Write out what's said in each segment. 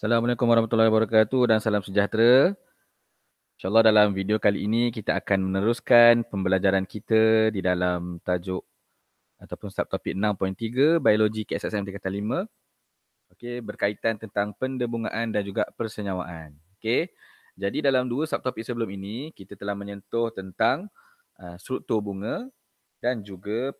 Assalamualaikum warahmatullahi wabarakatuh dan salam sejahtera. InsyaAllah dalam video kali ini kita akan meneruskan pembelajaran kita di dalam tajuk ataupun subtopik 6.3 Biologi KSSM 3.5 okay, berkaitan tentang pendebungaan dan juga persenyawaan. Okay. Jadi dalam dua subtopik sebelum ini kita telah menyentuh tentang uh, struktur bunga dan juga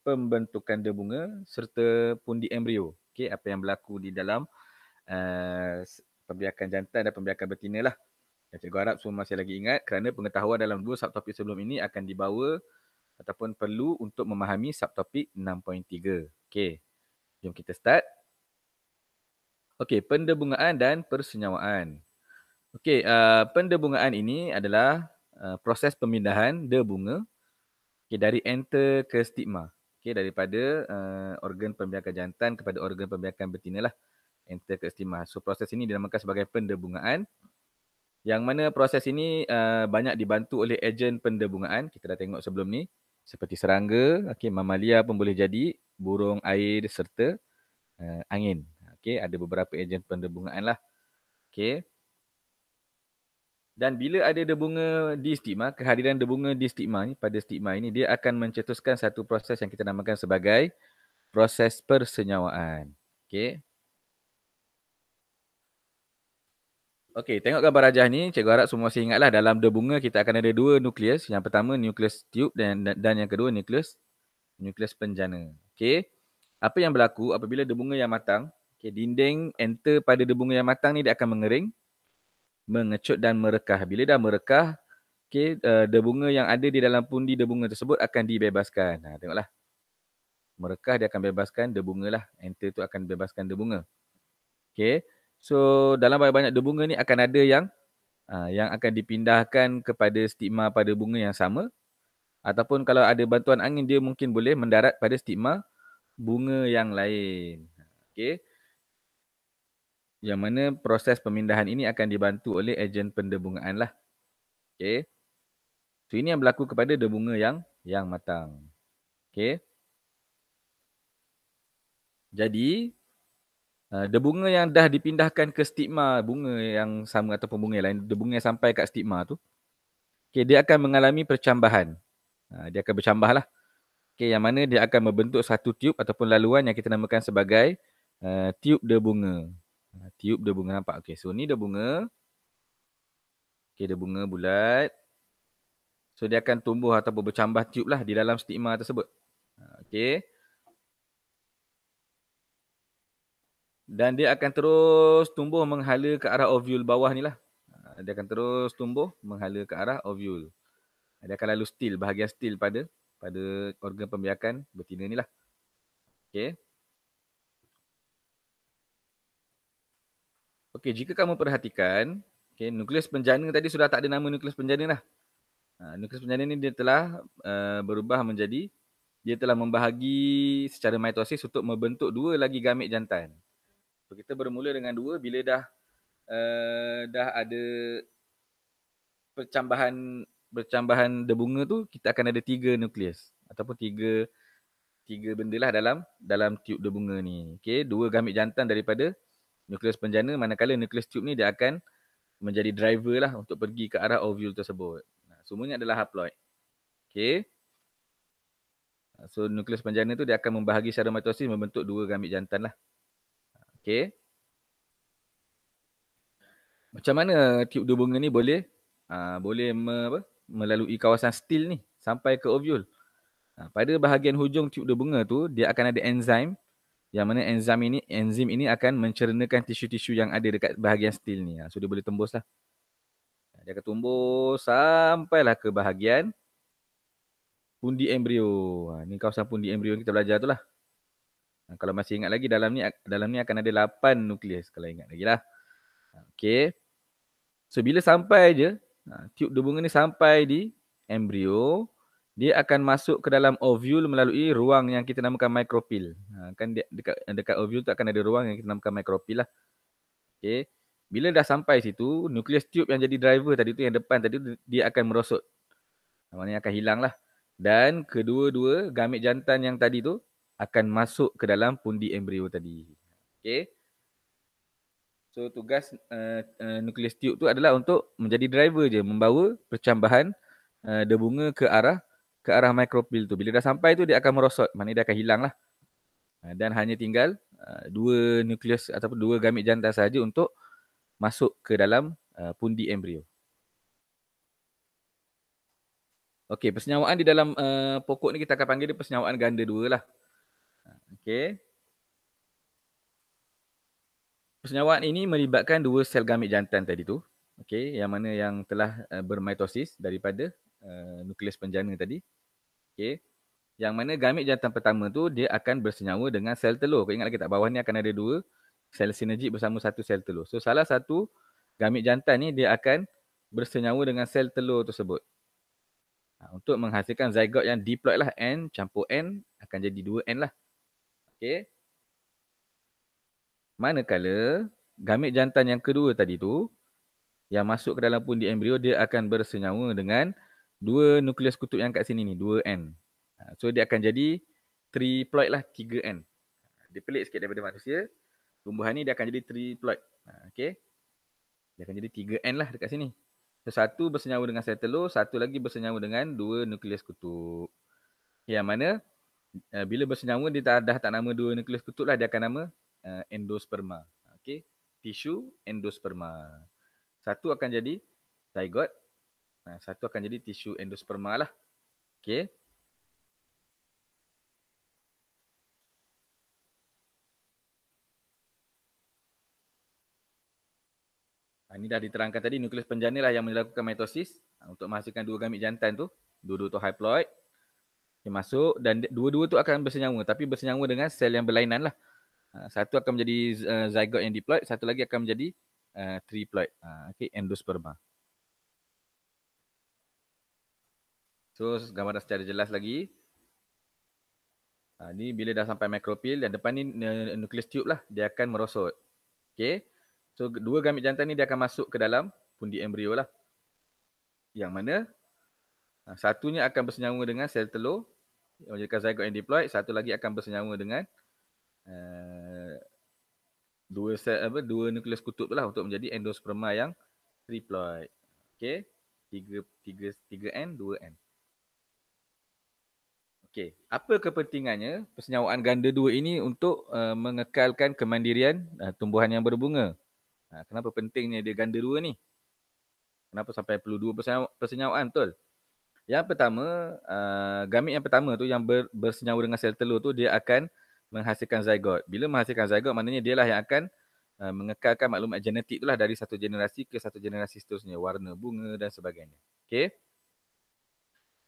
pembentukan debunga serta pundi embrio. Okay, apa yang berlaku di dalam Eh, pembiakan jantan dan pembiakan betina lah. Dan cikgu harap semua masih lagi ingat kerana pengetahuan dalam dua subtopik sebelum ini akan dibawa ataupun perlu untuk memahami subtopik 6.3. Okey, jom kita start. Okey, pendebungaan dan persenyawaan. Okey, uh, pendebungaan ini adalah uh, proses pemindahan debunga okay, dari enter ke stigma. Okey, daripada uh, organ pembiakan jantan kepada organ pembiakan betina lah enter ke ah, So proses ini dinamakan sebagai pendebungaan. Yang mana proses ini uh, banyak dibantu oleh ejen pendebungaan. Kita dah tengok sebelum ni seperti serangga, okey mamalia pun boleh jadi, burung air serta uh, angin. Okey, ada beberapa ejen pendebungaan lah. Okey. Dan bila ada debunga di stigma, kehadiran debunga di stigma ni, pada stigma ini dia akan mencetuskan satu proses yang kita namakan sebagai proses persenyawaan. Okey. Okey, tengok gambar rajah ni. Cikgu harap semua masih ingatlah dalam de bunga kita akan ada dua nukleus. Yang pertama nukleus tube dan dan yang kedua nukleus nukleus penjana. Okey. Apa yang berlaku apabila de bunga yang matang, okey dinding enter pada de bunga yang matang ni dia akan mengering, mengecut dan merekah. Bila dah merekah, okey uh, eh, de bunga yang ada di dalam pundi de bunga tersebut akan dibebaskan. Ha tengoklah. Merekah dia akan bebaskan de bungalah. Enter tu akan bebaskan de bunga. Okey. So dalam banyak-banyak debunga ni akan ada yang uh, yang akan dipindahkan kepada stigma pada bunga yang sama ataupun kalau ada bantuan angin dia mungkin boleh mendarat pada stigma bunga yang lain. Okey. Yang mana proses pemindahan ini akan dibantu oleh ejen pendebungaan lah. Okey. So ini yang berlaku kepada debunga yang yang matang. Okey. Jadi the ah, bunga yang dah dipindahkan ke stigma bunga yang sama atau bunga yang lain, the bunga yang sampai kat stigma tu, okay, dia akan mengalami percambahan. Uh, dia akan bercambah lah. Okay, yang mana dia akan membentuk satu tiup ataupun laluan yang kita namakan sebagai uh, tiup de bunga. Uh, tiup de bunga nampak. Okay, so ni de bunga. Okay, de bunga bulat. So dia akan tumbuh ataupun bercambah tiup lah di dalam stigma tersebut. Uh, okay. dan dia akan terus tumbuh menghala ke arah ovule bawah ni lah. Ha, dia akan terus tumbuh menghala ke arah ovule. Dia akan lalu steel, bahagian steel pada pada organ pembiakan betina ni lah. Okay. Okay, jika kamu perhatikan, okay, nukleus penjana tadi sudah tak ada nama nukleus penjana lah. Ha, nukleus penjana ni dia telah uh, berubah menjadi, dia telah membahagi secara mitosis untuk membentuk dua lagi gamet jantan. So kita bermula dengan dua bila dah uh, dah ada percambahan percambahan debunga tu kita akan ada tiga nukleus ataupun tiga tiga bendalah dalam dalam tiub debunga ni. Okey, dua gamet jantan daripada nukleus penjana manakala nukleus tiub ni dia akan menjadi driver lah untuk pergi ke arah ovule tersebut. Nah, semuanya adalah haploid. Okey. So nukleus penjana tu dia akan membahagi secara mitosis membentuk dua gamit jantan lah. Okay. Macam mana tiup dua bunga ni boleh aa, ah, boleh me, apa, melalui kawasan stil ni sampai ke ovule. Ha, pada bahagian hujung tiup dua bunga tu dia akan ada enzim yang mana enzim ini enzim ini akan mencernakan tisu-tisu yang ada dekat bahagian stil ni. Ha, so dia boleh tembus lah. Dia akan tumbuh sampailah ke bahagian pundi embrio. Ha, ni kawasan pundi embrio kita belajar tu lah. Kalau masih ingat lagi dalam ni dalam ni akan ada 8 nukleus kalau ingat lagi lah. Okay. So bila sampai je, tube debunga ni sampai di embrio, dia akan masuk ke dalam ovule melalui ruang yang kita namakan mikropil. Kan dekat, dekat ovule tu akan ada ruang yang kita namakan mikropil lah. Okay. Bila dah sampai situ, nukleus tube yang jadi driver tadi tu yang depan tadi tu, dia akan merosot. Maksudnya akan hilang lah. Dan kedua-dua gamet jantan yang tadi tu akan masuk ke dalam pundi embrio tadi. Okay. So tugas uh, eh, uh, eh, nucleus tube tu adalah untuk menjadi driver je. Membawa percambahan uh, eh, debunga ke arah ke arah mikrofil tu. Bila dah sampai tu dia akan merosot. Maknanya dia akan hilang lah. Uh, dan hanya tinggal uh, dua nukleus ataupun dua gamit jantan saja untuk masuk ke dalam uh, pundi embrio. Okey, persenyawaan di dalam uh, pokok ni kita akan panggil dia persenyawaan ganda dua lah. Okey. Persenyawaan ini melibatkan dua sel gamet jantan tadi tu. Okey, yang mana yang telah uh, bermitosis daripada uh, nukleus penjana tadi. Okey. Yang mana gamet jantan pertama tu dia akan bersenyawa dengan sel telur. Kau ingat lagi tak bawah ni akan ada dua sel sinergik bersama satu sel telur. So salah satu gamet jantan ni dia akan bersenyawa dengan sel telur tersebut. Ha, untuk menghasilkan zygote yang diploid lah N campur N akan jadi 2N lah. Okay. Manakala gamet jantan yang kedua tadi tu yang masuk ke dalam pun di embrio dia akan bersenyawa dengan dua nukleus kutub yang kat sini ni, 2N. Ha, so dia akan jadi triploid lah, 3N. Ha, dia pelik sikit daripada manusia. Tumbuhan ni dia akan jadi triploid. Ha, okay. Dia akan jadi 3N lah dekat sini. So, satu bersenyawa dengan sel telur, satu lagi bersenyawa dengan dua nukleus kutub. Yang mana uh, bila bersenyawa dia tak, dah tak nama dua nukleus kutub lah dia akan nama uh, endosperma. Okey, tisu endosperma. Satu akan jadi zygote. Nah, satu akan jadi tisu endosperma lah. Okey. Ini dah diterangkan tadi nukleus penjana lah yang melakukan mitosis untuk menghasilkan dua gamit jantan tu. Dua-dua tu haploid dia masuk dan dua-dua tu akan bersenyawa tapi bersenyawa dengan sel yang berlainan lah. Uh, satu akan menjadi uh, zygote yang diploid, satu lagi akan menjadi uh, triploid. Uh, ha, okay, endosperma. So, gambaran secara jelas lagi. Uh, ni bila dah sampai mikropil, yang depan ni uh, nucleus tube lah, dia akan merosot. Okay, so dua gamit jantan ni dia akan masuk ke dalam pundi embrio lah. Yang mana uh, satunya akan bersenyawa dengan sel telur, menjadikan zygote yang deployed satu lagi akan bersenyawa dengan uh, dua sel apa dua nukleus kutub lah untuk menjadi endosperma yang triploid. okay, tiga 3 3N dua n Okay, apa kepentingannya persenyawaan ganda dua ini untuk uh, mengekalkan kemandirian uh, tumbuhan yang berbunga? Uh, kenapa pentingnya dia ganda dua ni? Kenapa sampai perlu dua persenyawaan, persenyawaan betul? Yang pertama, uh, eh, gamit yang pertama tu yang ber, bersenyawa dengan sel telur tu dia akan menghasilkan zygote. Bila menghasilkan zygote maknanya dia lah yang akan uh, mengekalkan maklumat genetik tu lah dari satu generasi ke satu generasi seterusnya. Warna bunga dan sebagainya. Okay.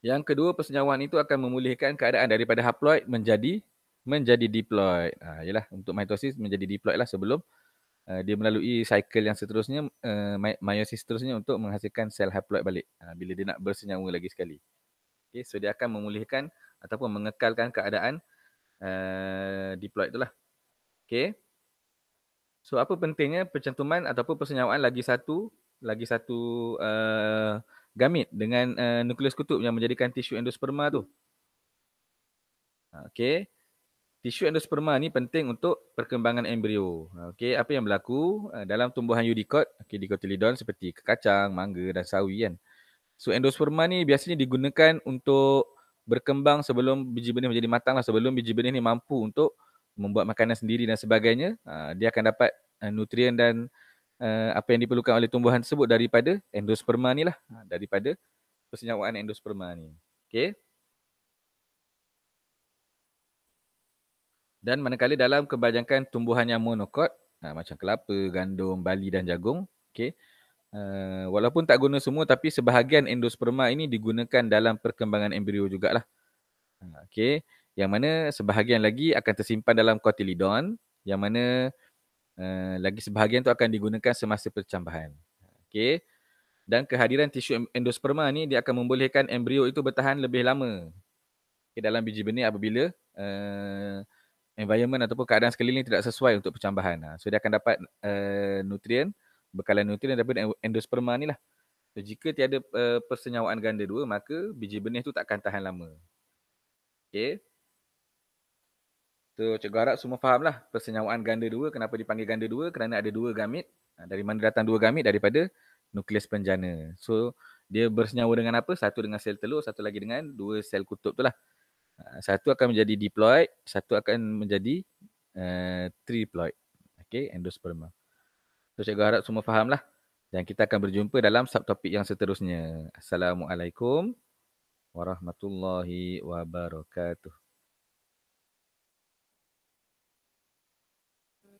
Yang kedua, persenyawaan itu akan memulihkan keadaan daripada haploid menjadi menjadi diploid. Ha, ah, yalah, untuk mitosis menjadi diploid lah sebelum Eh, dia melalui cycle yang seterusnya uh, meiosis seterusnya untuk menghasilkan sel haploid balik uh, bila dia nak bersenyawa lagi sekali. Okey so dia akan memulihkan ataupun mengekalkan keadaan uh, diploid itulah. Okey. So apa pentingnya pencantuman ataupun persenyawaan lagi satu lagi satu uh, gamit dengan uh, nukleus kutub yang menjadikan tisu endosperma tu. Ha, Okey tisu endosperma ni penting untuk perkembangan embrio. Okey, apa yang berlaku eh, dalam tumbuhan eudicot, okey dicotyledon seperti kacang, mangga dan sawi kan. So endosperma ni biasanya digunakan untuk berkembang sebelum biji benih menjadi matang lah sebelum biji benih ni mampu untuk membuat makanan sendiri dan sebagainya ha, dia akan dapat eh, nutrien dan eh, apa yang diperlukan oleh tumbuhan tersebut daripada endosperma ni lah ha, daripada persenyawaan endosperma ni okey dan manakala dalam kebanyakan tumbuhan yang monokot ha, macam kelapa, gandum, bali dan jagung, okey. Uh, eh, walaupun tak guna semua tapi sebahagian endosperma ini digunakan dalam perkembangan embrio jugalah. Ah, okey, yang mana sebahagian lagi akan tersimpan dalam kotilidon yang mana uh, lagi sebahagian tu akan digunakan semasa percambahan. Okey. Dan kehadiran tisu endosperma ni dia akan membolehkan embrio itu bertahan lebih lama. Okay, dalam biji benih apabila uh, environment ataupun keadaan sekeliling tidak sesuai untuk percambahan. Ha. So dia akan dapat uh, eh, nutrien, bekalan nutrien daripada endosperma ni lah. So, jika tiada uh, persenyawaan ganda dua, maka biji benih tu tak akan tahan lama. Okay. So, cikgu harap semua faham lah persenyawaan ganda dua, kenapa dipanggil ganda dua, kerana ada dua gamit. Ha, dari mana datang dua gamit? Daripada nukleus penjana. So, dia bersenyawa dengan apa? Satu dengan sel telur, satu lagi dengan dua sel kutub tu lah. Ah, satu akan menjadi diploid, satu akan menjadi uh, triploid. Okay, endosperma. So, saya harap semua faham lah. Dan kita akan berjumpa dalam subtopik yang seterusnya. Assalamualaikum warahmatullahi wabarakatuh.